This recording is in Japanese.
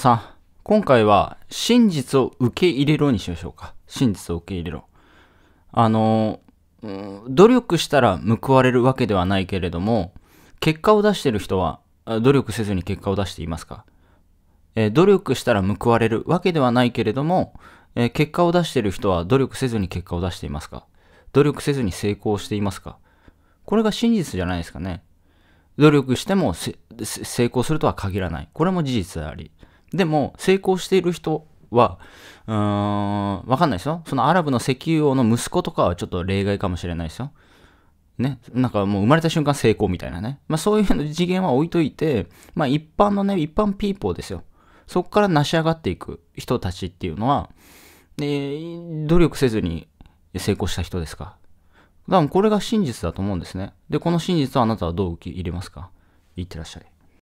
さあ、今回は真実を受け入れろにしましょうか。真実を受け入れろ。あの、努力したら報われるわけではないけれども、結果を出してる人は努力せずに結果を出していますか、え努力したら報われるわけではないけれども、え結果を出してる人は努力せずに結果を出していますか努力せずに成功していますかこれが真実じゃないですかね。努力しても成功するとは限らない。これも事実であり。でも、成功している人は、うーん、わかんないですよ。そのアラブの石油王の息子とかはちょっと例外かもしれないですよ。ね、なんかもう生まれた瞬間成功みたいなね。まあそういうの次元は置いといて、まあ一般のね、一般ピーポーですよ。そこから成し上がっていく人たちっていうのは、で、努力せずに成功した人ですか。多分これが真実だと思うんですね。で、この真実をあなたはどう受け入れますかいってらっしゃい。